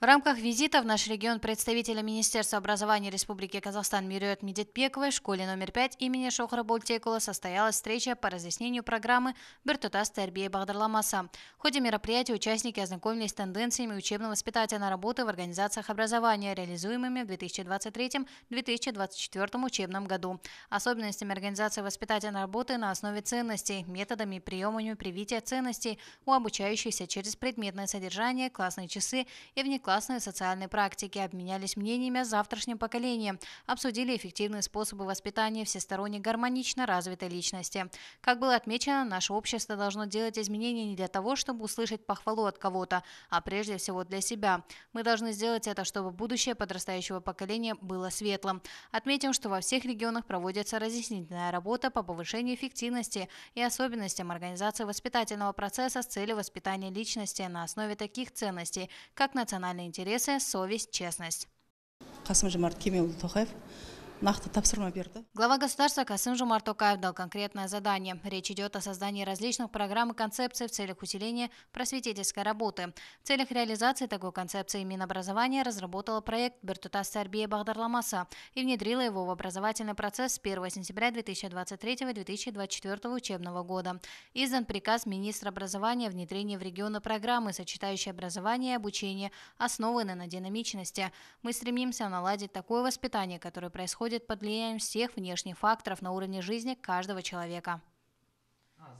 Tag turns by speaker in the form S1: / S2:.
S1: В рамках визита в наш регион представителя Министерства образования Республики Казахстан Мирюет Медетбековой в школе номер 5 имени Шохра Болтекула состоялась встреча по разъяснению программы Бертута Стербия Багдарламаса». В ходе мероприятия участники ознакомились с тенденциями учебно-воспитательной работы в организациях образования, реализуемыми в 2023-2024 учебном году, особенностями организации воспитательной работы на основе ценностей, методами и приемами привития ценностей у обучающихся через предметное содержание, классные часы и вне классные социальные практики, обменялись мнениями с завтрашним поколением, обсудили эффективные способы воспитания всесторонне гармонично развитой личности. Как было отмечено, наше общество должно делать изменения не для того, чтобы услышать похвалу от кого-то, а прежде всего для себя. Мы должны сделать это, чтобы будущее подрастающего поколения было светлым. Отметим, что во всех регионах проводится разъяснительная работа по повышению эффективности и особенностям организации воспитательного процесса с целью воспитания личности на основе таких ценностей, как национальный национальные интересы, совесть, честность.
S2: қасым жомарт кемелұлы тоқаев
S1: глава государства касым жомарт токаев дал конкретное задание речь идет о создании различных программ и концепций в целях усиления просветительской работы в целях реализации такой концепции минобразования разработала проект Бертута сарбия Багдарламаса и внедрила его в образовательный процесс с 1 сентября 2023-2024 учебного года издан приказ министра образования о внедрении в регионы программы сочетающей образование и обучение основанной на динамичности мы стремимся наладить такое воспитание которое происходит происходит под влиянием всех внешних факторов на уровне жизни каждого человека.
S2: А,